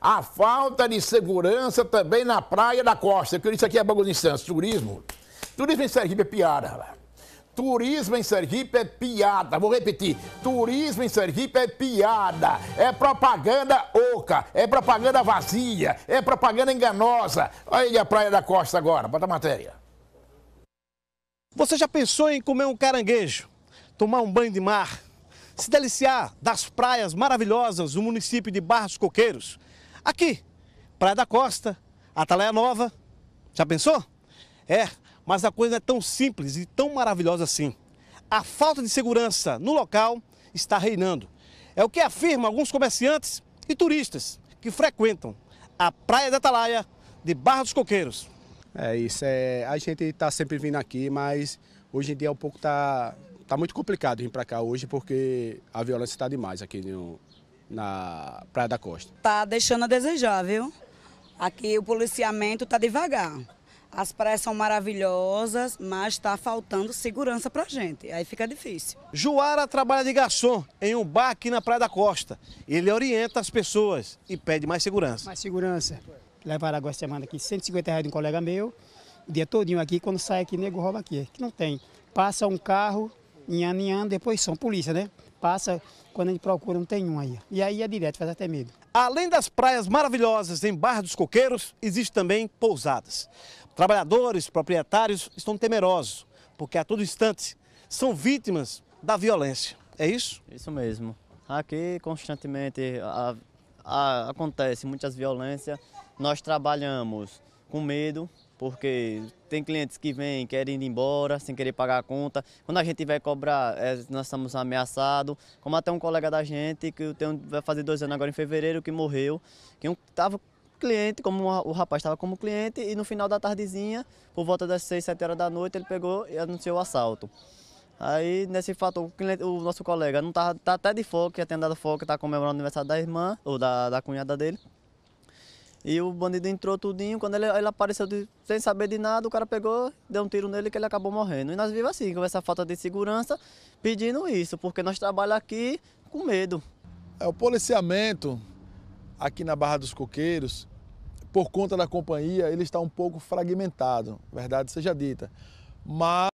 A falta de segurança também na praia da costa, que isso aqui é bagulho instância turismo. Turismo em Sergipe é piada, Turismo em Sergipe é piada. Vou repetir. Turismo em Sergipe é piada. É propaganda oca. É propaganda vazia. É propaganda enganosa. Olha aí a Praia da Costa agora. Bota a matéria. Você já pensou em comer um caranguejo? Tomar um banho de mar? se deliciar das praias maravilhosas do município de Barros Coqueiros. Aqui, Praia da Costa, Atalaia Nova. Já pensou? É, mas a coisa é tão simples e tão maravilhosa assim. A falta de segurança no local está reinando. É o que afirmam alguns comerciantes e turistas que frequentam a Praia da Atalaia de Barros Coqueiros. É isso, é, a gente está sempre vindo aqui, mas hoje em dia um pouco está tá muito complicado vir para cá hoje porque a violência está demais aqui no, na Praia da Costa. Tá deixando a desejar, viu? Aqui o policiamento tá devagar. As praias são maravilhosas, mas está faltando segurança para gente. Aí fica difícil. Juara trabalha de garçom em um bar aqui na Praia da Costa. Ele orienta as pessoas e pede mais segurança. Mais segurança. Levaram agora semana aqui 150 reais de um colega meu, o dia todinho aqui, quando sai aqui, nego rouba aqui, que não tem. Passa um carro, em inhando, depois são polícia, né? Passa, quando a gente procura, não tem um aí. E aí é direto, faz até medo. Além das praias maravilhosas em Barra dos Coqueiros, existem também pousadas. Trabalhadores, proprietários estão temerosos, porque a todo instante são vítimas da violência. É isso? Isso mesmo. Aqui constantemente a, a, acontece muitas violências. Nós trabalhamos com medo, porque tem clientes que vêm querendo ir embora, sem querer pagar a conta. Quando a gente vai cobrar, é, nós estamos ameaçados. Como até um colega da gente, que tenho, vai fazer dois anos agora em fevereiro, que morreu, que estava cliente, como o rapaz estava como cliente, e no final da tardezinha, por volta das 6, 7 horas da noite, ele pegou e anunciou o assalto. Aí, nesse fato, o, cliente, o nosso colega não tá, tá até de foco, que tinha dado foco, está comemorando o aniversário da irmã, ou da, da cunhada dele. E o bandido entrou tudinho, quando ele, ele apareceu de, sem saber de nada, o cara pegou, deu um tiro nele que ele acabou morrendo. E nós vivemos assim, com essa falta de segurança, pedindo isso, porque nós trabalhamos aqui com medo. É, o policiamento aqui na Barra dos Coqueiros, por conta da companhia, ele está um pouco fragmentado, verdade seja dita. Mas